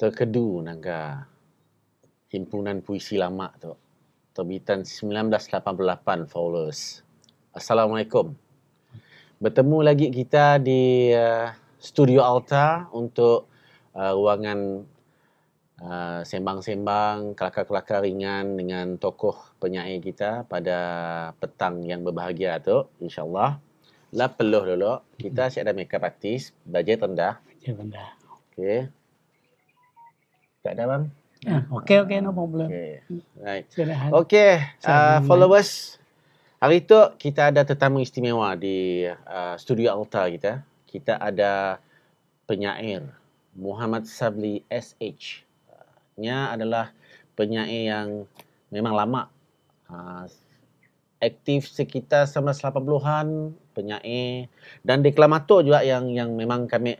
terkedu naga himpunan puisi lama tu terbitan 1988 Fowlers. Assalamualaikum. Bertemu lagi kita di uh, Studio Alta untuk uh, ruangan uh, sembang-sembang, kelakar-kelakar ringan dengan tokoh penyair kita pada petang yang berbahagia tu, insyaAllah. Lah peluh dulu, kita siap ada makeup artis, bajet rendah. Bajet rendah. Okay kat dalam. Yeah. Hmm. Okay, okay, no problem. Okay, right. okay. Uh, followers. Hari tu kita ada tetamu istimewa di uh, studio Alta kita. Kita ada penyair Muhammad Sabli SH. Dia adalah penyair yang memang lama. Uh, aktif sekitar 1980-an penyair dan deklamator juga yang yang memang kami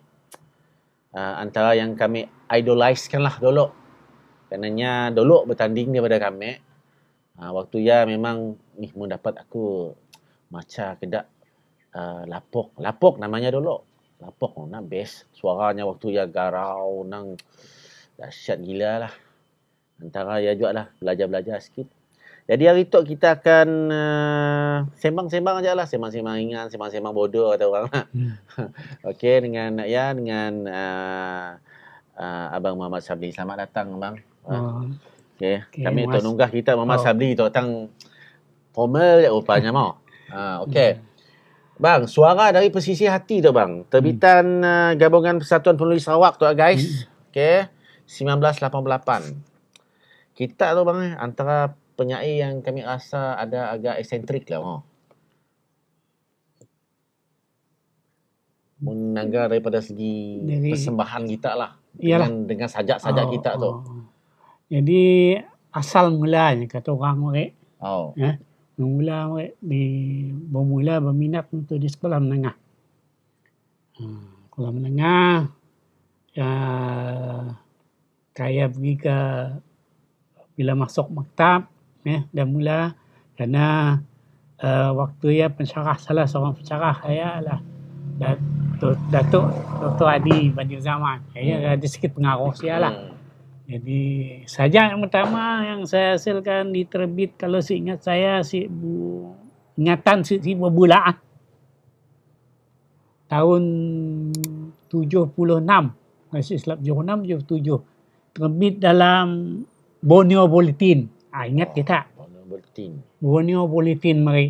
uh, antara yang kami idolizekan lah dulu. Kerana dulu bertanding daripada kami. Uh, waktu ia memang ni mendapat aku macam kedak uh, ah, lapok Lapuk namanya dulu. lapok. oh, nak best. Suaranya waktu ia garau nang dahsyat gila lah. Antara ia juga lah belajar-belajar sikit. Jadi hari tu kita akan uh, sembang-sembang aja lah. Sembang-sembang ingat sembang-sembang bodoh kata orang lah. Hmm. Okey dengan ya dengan uh, uh, Abang Muhammad Sabli. Selamat datang bang. Uh. Oh. Okey. Okay, Kami mas... nunggah kita Muhammad oh. Sabli tu datang formal ya rupanya mau. Uh, ah, Okey. Hmm. Bang, suara dari posisi hati tu bang. Terbitan hmm. uh, Gabungan Persatuan Penulis Sarawak tu guys. Hmm. Okey. 1988. Kita tu bang antara penyair yang kami rasa ada agak eksentrik lah. Oh. Menanggar daripada segi Jadi, persembahan kita lah. Iyalah. Dengan, dengan sajak-sajak oh, kita tu. Oh, oh. Jadi asal mulanya kata orang murid. Oh. Ya, bermula murid bermula berminat untuk di sekolah menengah. Hmm, sekolah menengah ya kaya pergi ke bila masuk maktab ya, dan mula kerana uh, waktu ya pencerah salah seorang pencerah saya adalah Datuk datuk Dr. Adi Badi Zaman. Saya hmm. ada sikit pengaruh saya lah. Hmm. Jadi saja yang pertama yang saya hasilkan diterbit kalau si ingat saya si bu ingatan si si bula tahun 76 masih silap 76 77 terbit dalam Borneo Bulletin. Ah ingat ah, kita. Oh, Borneo Bulletin. Borneo Bulletin mari.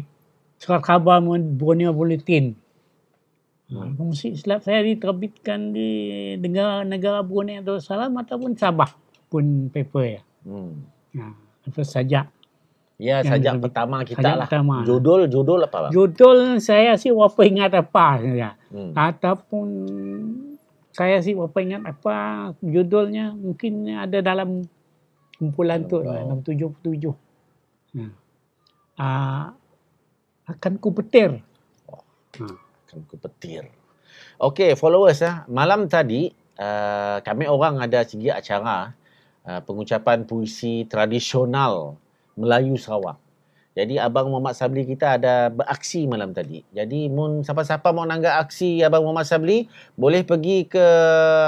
Surat khabar Borneo Bulletin. Hmm. Ha, ah, mesti silap saya diterbitkan di negara, negara Brunei Darussalam ataupun Sabah pun paper ya. Hmm. Ha, ah, itu saja. Ya, sajak pertama kita sajak lah. Pertama. Judul, judul apa? Bang? Lah? Judul saya sih apa ingat apa. Ya. Hmm. Ataupun saya sih apa ingat apa judulnya mungkin ada dalam kumpulan tu enam tujuh tujuh. Hmm. Ah, akan ku petir. Hmm. Akan ku petir. Okay followers ah malam tadi uh, kami orang ada segi acara uh, pengucapan puisi tradisional Melayu Sarawak. Jadi Abang Muhammad Sabli kita ada beraksi malam tadi. Jadi mun siapa-siapa mau nanggak aksi Abang Muhammad Sabli boleh pergi ke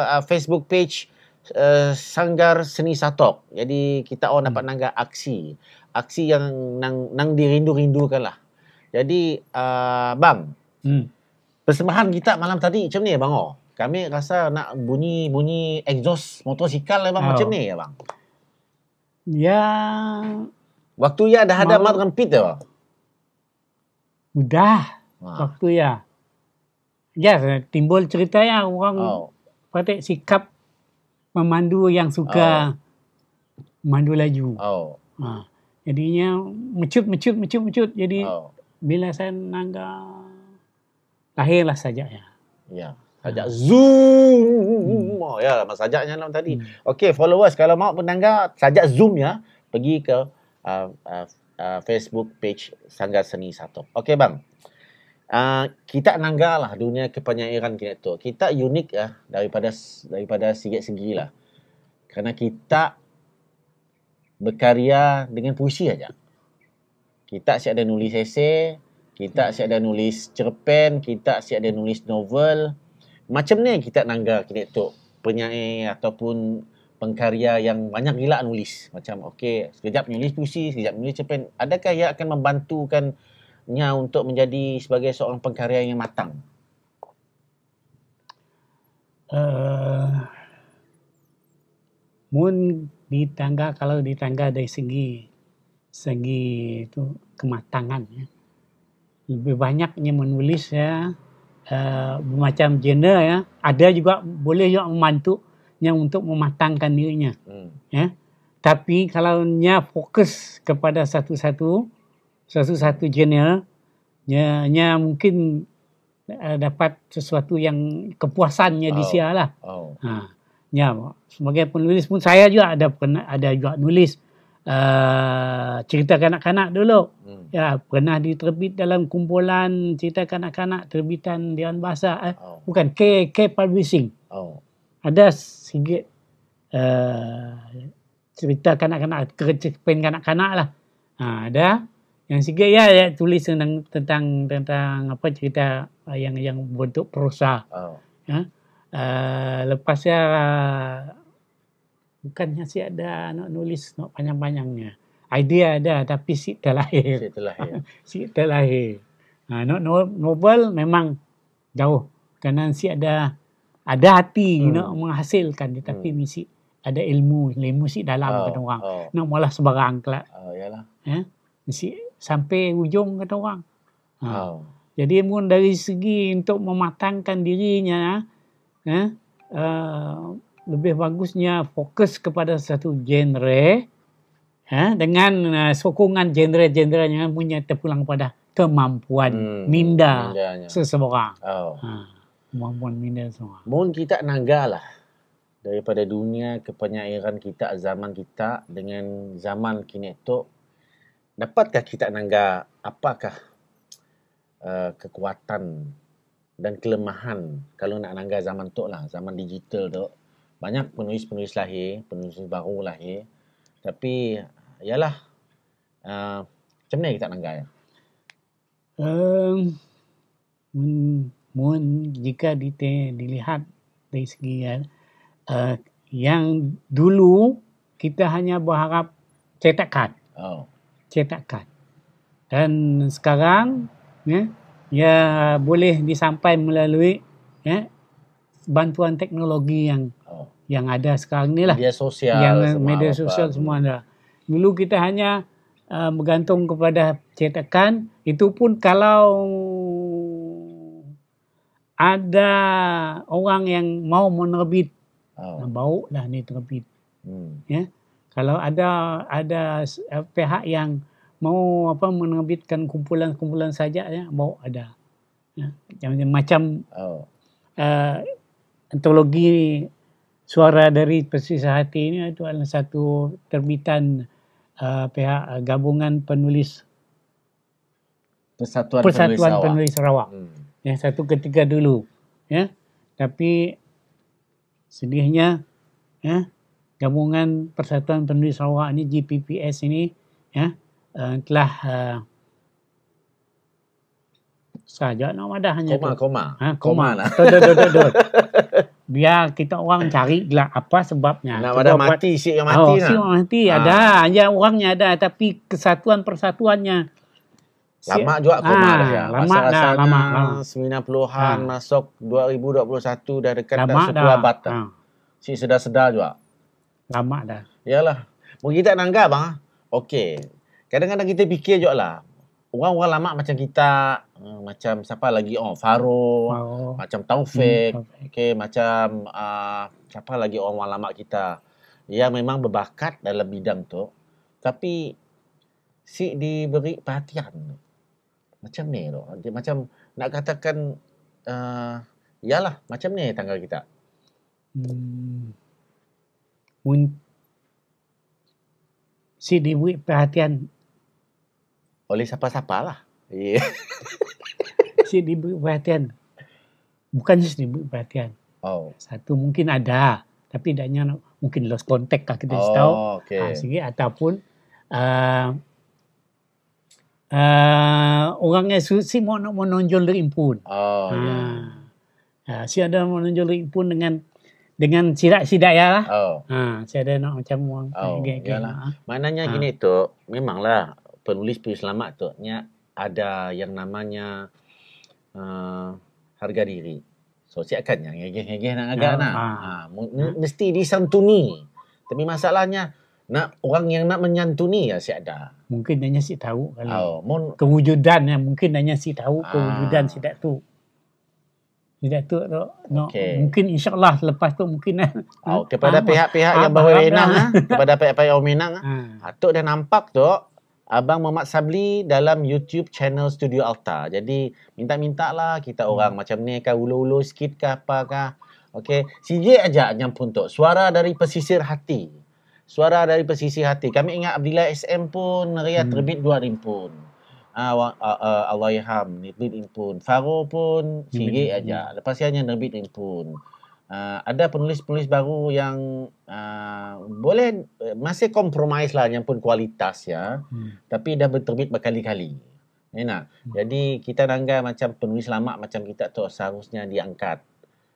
uh, Facebook page Eh, sanggar seni satok. Jadi kita orang hmm. dapat nangga aksi. Aksi yang nang nang dirindu-rindukan lah. Jadi uh, bang, hmm. persembahan kita malam tadi macam ni bang oh. Kami rasa nak bunyi-bunyi exhaust motosikal lah bang. Oh. Macam ni ya bang? Ya. Waktu ya dah ada mat rempit ya Mudah. Ha. Waktu ya. Ya, timbul cerita ya orang oh. patik sikap memandu yang suka oh. mandu laju. Oh. Ha. Jadinya mecut mecut mecut mecut jadi oh. bila saya nangga lahirlah sajak ya. Ya. Sajak ha. zoom. Oh ya lah sajaknya dalam tadi. Hmm. Okey followers kalau mau menangga sajak zoom ya pergi ke uh, uh, uh, Facebook page Sanggar Seni Satu. Okey bang. Ah, kita nanggalah dunia kepenyairan kita tu. Kita unik lah daripada daripada segi-segi lah. Kerana kita berkarya dengan puisi aja. Kita siap ada nulis esei, kita siap ada nulis cerpen, kita siap ada nulis novel. Macam ni kita nanggar kita tu penyair ataupun pengkarya yang banyak gila nulis. Macam okey, sekejap nulis puisi, sekejap nulis cerpen. Adakah ia akan membantukan kan nya untuk menjadi sebagai seorang pengkarya yang matang? Uh, mun ditangga kalau ditangga dari segi segi itu kematangan ya. lebih banyaknya menulis ya uh, macam genre ya ada juga boleh juga membantu yang untuk mematangkan dirinya hmm. ya tapi kalau nya fokus kepada satu-satu Sesuatu satu jenial ha. nya nya mungkin uh, dapat sesuatu yang kepuasannya oh. di sia lah. Oh. Ha. Nya sebagai penulis pun saya juga ada pernah ada juga nulis uh, cerita kanak-kanak dulu. Hmm. Ya, pernah diterbit dalam kumpulan cerita kanak-kanak terbitan Dewan Bahasa eh? oh. bukan K K Publishing. Oh. Ada sikit uh, cerita kanak-kanak kerja kanak-kanak lah. Ha, ada yang sikit ya ayat tulis tentang tentang tentang apa cerita uh, yang yang bentuk prosa. Oh. Ya. Uh, lepas ya uh, bukannya si ada nak nulis nak panjang-panjangnya. Idea ada tapi si terlahir. Si terlahir. si terlahir. Ha, uh, nak no, novel memang jauh kerana si ada ada hati hmm. nak menghasilkan tetapi hmm. misi ada ilmu ilmu si dalam oh, kata orang oh. nak malah sebarang kelak oh, yalah. ya mesti sampai ujung kata orang. Ha. Jadi mungkin dari segi untuk mematangkan dirinya, eh, uh, lebih bagusnya fokus kepada satu genre eh, dengan uh, sokongan genre-genre yang punya terpulang pada kemampuan hmm, minda mindanya. seseorang. Oh. Ha, kemampuan minda semua. Mungkin kita nanggalah daripada dunia kepenyairan kita zaman kita dengan zaman kini itu dapatkah kita menanggah apakah uh, kekuatan dan kelemahan kalau nak menanggah zaman tu lah, zaman digital tu. Banyak penulis-penulis lahir, penulis baru lahir. Tapi, ialah, uh, eh, macam mana kita menanggah ya? Um, mun, jika dite, dilihat dari segi uh, yang dulu kita hanya berharap cetakan. Oh cetakan. Dan sekarang ya, ya boleh disampai melalui ya, bantuan teknologi yang oh. yang ada sekarang inilah. Media sosial yang semua media sosial semua ada. Dulu kita hanya uh, bergantung kepada cetakan, itu pun kalau ada orang yang mau menerbit oh. bau lah ni terbit. Hmm. Ya kalau ada ada eh, pihak yang mau apa menerbitkan kumpulan-kumpulan saja ya mau ada ya macam oh. uh, antologi suara dari persis hati ini itu adalah satu terbitan uh, pihak uh, gabungan penulis persatuan, persatuan penulis Sarawak hmm. ya satu ketika dulu ya tapi sedihnya ya gabungan Persatuan penduduk Sarawak ini GPPS ini ya uh, telah uh, eh, saja nama dah hanya koma koma ha, koma, koma lah. Dut, dut, Biar kita orang cari gelap apa sebabnya. Nak ada mati, siap yang oh, mati. Oh, siap yang mati, ha. ada. Hanya orangnya ada. Tapi kesatuan-persatuannya. Lama juga koma ha, dah. Ya. Lama dah, lama. Rasanya puluhan an ah. ha. masuk 2021 dah dekat lama dah 10 abad. Ha. Si sudah sedar juga. Lama dah. Yalah. Mungkin kita nanggap bang. Ah. Okey. Kadang-kadang kita fikir juga lah. Orang-orang lama macam kita. Hmm, macam siapa lagi? Oh, Faro. Oh. Macam Taufik. Hmm. Okey. Macam uh, siapa lagi orang-orang lama kita. Yang memang berbakat dalam bidang tu. Tapi si diberi perhatian. Macam ni tu. Macam nak katakan uh, yalah macam ni tanggal kita. Hmm si diberi perhatian oleh siapa-siapa lah. Yeah. si diberi perhatian. Bukan si diberi perhatian. Oh. Satu mungkin ada. Tapi tidaknya mungkin lost contact lah kita oh, tahu. Oh, okay. Ha, sehingga, ataupun uh, uh, orang yang si mau menonjol dari impun. Oh, ha, yeah. ha, si ada menonjol dari impun dengan dengan sirat ya lah. Oh. Ha, saya ada nak macam uang. Oh, okay, okay. Lah. Ha. Maknanya ha. gini tu, memanglah penulis penulis lama tu, ada yang namanya uh, harga diri. So, siapkan yang ngegeh-ngegeh nak agak ya. nak. Ha. Ha, mesti disantuni. Tapi masalahnya, nak orang yang nak menyantuni ya si ada. Mungkin hanya si tahu kalau oh, kewujudan ya mungkin hanya si tahu ah. kewujudan si tak tu. Direktur tu okay. no, mungkin insyaallah lepas tu mungkin oh, kepada pihak-pihak yang berwenang kepada pihak-pihak yang berwenang atuk hmm. dah nampak tu Abang Muhammad Sabli dalam YouTube channel Studio Alta. Jadi minta-minta lah kita hmm. orang macam ni kan ulu-ulu sikit ke apa kah. Okey, CJ aja yang tu, Suara dari pesisir hati. Suara dari pesisir hati. Kami ingat Abdullah SM pun Ria hmm. terbit 2000 pun. Ah uh, uh, uh, Allah yaham nipit impun. Faro pun sikit aja. Lepas sianya nabit impun. Uh, ah, ada penulis-penulis baru yang uh, boleh uh, masih kompromis lah yang pun kualitas ya. Hmm. Tapi dah berterbit berkali-kali. Ya hmm. Jadi kita nanggar macam penulis lama macam kita tu seharusnya diangkat.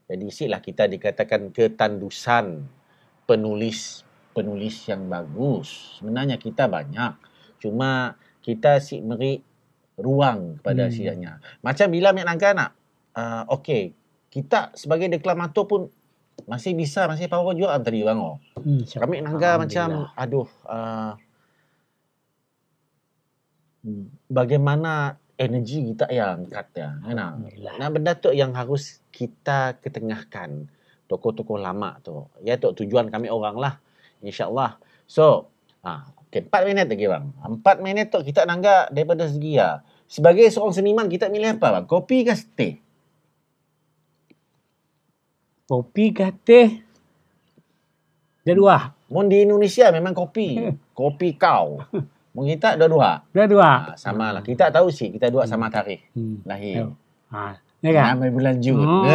Jadi isilah kita dikatakan ketandusan penulis penulis yang bagus. Sebenarnya kita banyak. Cuma kita si merik ruang kepada hmm. syariahnya. Macam bila Mek Langkah nak, uh, okay, kita sebagai deklamator pun masih bisa, masih power juga antara orang. Oh. Hmm, Kami nangga macam, aduh, uh, bagaimana energi kita yang angkat ya. Kan? Nah, benda tu yang harus kita ketengahkan. Toko-toko lama tu. Ya, tu tujuan kami orang lah. InsyaAllah. So, ha, Okay, empat minit lagi bang. Empat minit tu kita nangga daripada segi ya. Sebagai seorang seniman kita milih apa bang? Kopi ke teh? Kopi ke teh? Dua dua. Mun di Indonesia memang kopi. kopi kau. Mun kita dua dua. Dua ah, dua. sama lah. Kita tahu sih kita dua sama hmm. tarikh hmm. lahir. Ha. Ya kan? Nama bulan Jun. Oh,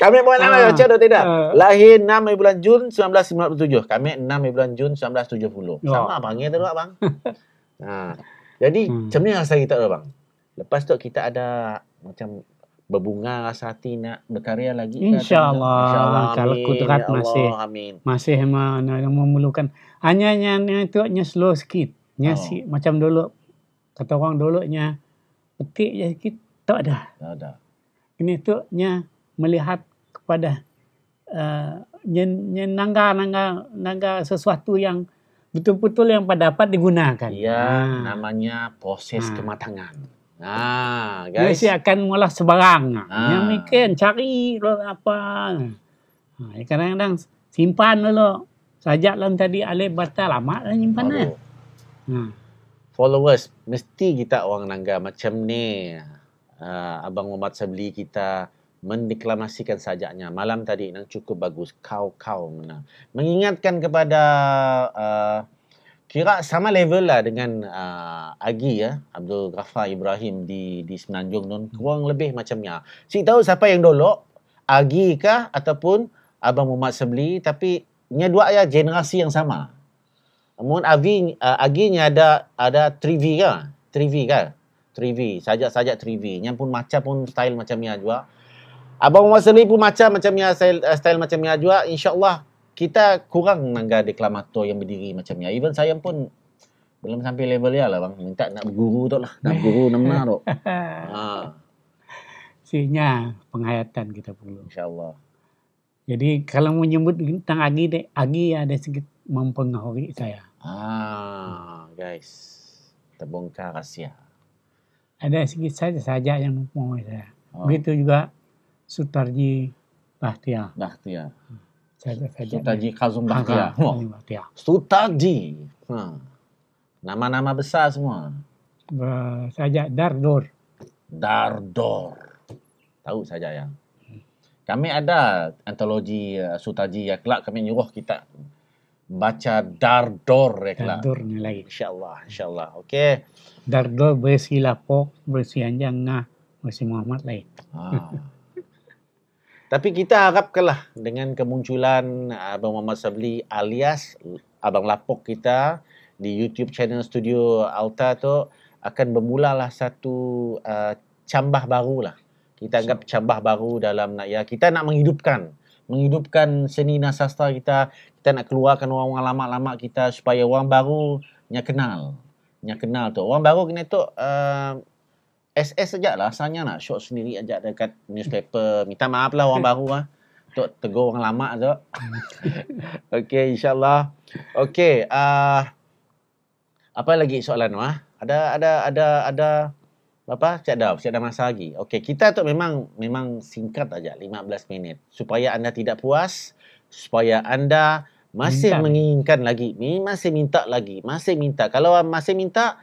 Kami buat nama ha. macam tidak? Ha. Ah. Lahir 6 bulan Jun 1997. Kami 6 bulan Jun 1970. Ya. Sama oh. panggil tu bang. ha. Jadi hmm. macam hmm. ni rasa kita tu bang. Lepas tu kita ada macam berbunga rasa hati nak berkarya lagi insyaallah Insyaallah. Insya kalau kudrat ya masih amin. masih memang memerlukan hanya yang itu nya slow sikit nya oh. si, macam dulu kata orang dulu nya petik je sikit tak ada. Tak ada. Ini tu nya melihat kepada uh, nangga nangga nangga sesuatu yang betul-betul yang pada dapat digunakan. Ya, ha. namanya proses ha. kematangan. Nah, guys. Ia akan mula sebarang. Ha. Yang mikir cari lo apa. Ha, kadang-kadang simpan lo saja lah tadi alat batal lama lah simpan lah. Followers, mesti kita orang nangga macam ni uh, Abang Muhammad Sabli kita mendeklamasikan sajaknya malam tadi yang cukup bagus kau kau mana mengingatkan kepada uh, kira sama level lah dengan uh, Agi ya Abdul Rafa Ibrahim di di Semenanjung non hmm. kurang lebih macamnya si tahu siapa yang dolok Agi kah ataupun Abang Muhammad Sabli tapi nya dua ya generasi yang sama namun Avi uh, Agi ada ada trivi kah trivi kah 3V, sajak-sajak 3V. Yang pun macam pun style macam Mia juga. Abang Umar sendiri pun macam macam Mia style, eh, style macam Mia juga. InsyaAllah kita kurang nangga deklamator yang berdiri macam Mia. Even saya pun belum sampai level dia lah bang. Minta nak guru tu lah. Nak guru nama tu. Ha. Sihnya penghayatan kita perlu. InsyaAllah. Jadi kalau menyebut tentang Agi, dek, Agi ada sedikit mempengaruhi saya. Ah, guys. Terbongkar rahsia ada sedikit saja saja yang mumpung saya. Oh. Begitu juga Sutarji Bahtia. Bahtia. Saja saja. Sutarji Kazum Bahtia. Bahtia. Sutarji. Ha. Nama-nama hmm. besar semua. saja Dardor. Dardor. Tahu saja yang. Kami ada antologi uh, Sutaji ya kelak kami nyuruh kita baca Dardor ya kelak. Dardor ni lagi. Insya-Allah, insya-Allah. Okey. Dardo versi lapor, versi anjang ngah, versi Muhammad lain. Ah. Tapi kita harapkanlah dengan kemunculan Abang Muhammad Sabli alias Abang Lapok kita di YouTube channel Studio Alta tu akan bermulalah satu uh, cambah baru lah. Kita anggap cambah baru dalam nak ya kita nak menghidupkan menghidupkan seni nasastra kita kita nak keluarkan orang-orang lama-lama kita supaya orang baru nya kenal yang kenal tu. Orang baru kena tu uh, SS sejak lah. Asalnya nak show sendiri ajak dekat newspaper. Minta maaf lah orang baru lah. Untuk tegur orang lama tu. okay, insyaAllah. Okay. Uh, apa lagi soalan tu? Ah? Ada, ada, ada, ada. bapa. Cik Dau, cik ada masa lagi. Okay, kita tu memang memang singkat aja 15 minit. Supaya anda tidak puas. Supaya anda masih minta. menginginkan lagi masih minta lagi masih minta kalau ah, masih minta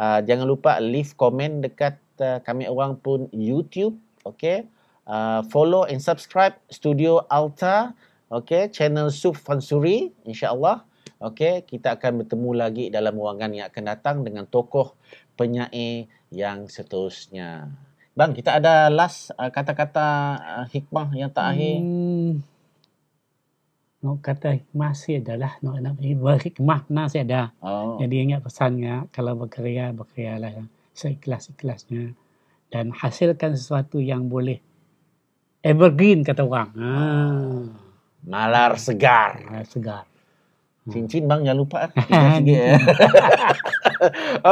uh, jangan lupa leave komen dekat uh, kami orang pun YouTube okay? uh, follow and subscribe studio Alta okay? channel Suf Fansuri insya Allah, okay? kita akan bertemu lagi dalam ruangan yang akan datang dengan tokoh penyair yang seterusnya bang kita ada last kata-kata uh, hikmah yang terakhir hmm no, kata masih si adalah no, berik nah si ada. Oh. Jadi ingat pesannya kalau berkarya berkaryalah ya. seikhlas-ikhlasnya dan hasilkan sesuatu yang boleh evergreen kata orang. Ha. Malar ah. segar. Malar segar. Ha. Cincin bang jangan lupa. Eh. Eh.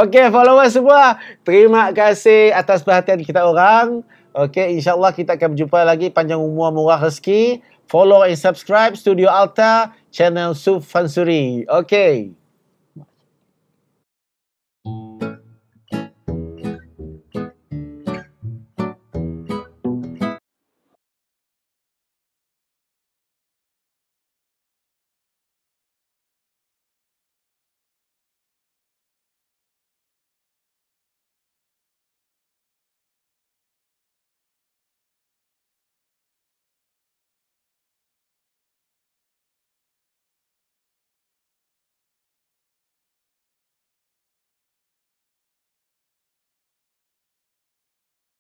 Okey followers semua. Terima kasih atas perhatian kita orang. Okay insyaAllah kita akan berjumpa lagi panjang umur murah rezeki follow and subscribe Studio Alta channel Sufansuri. Okay.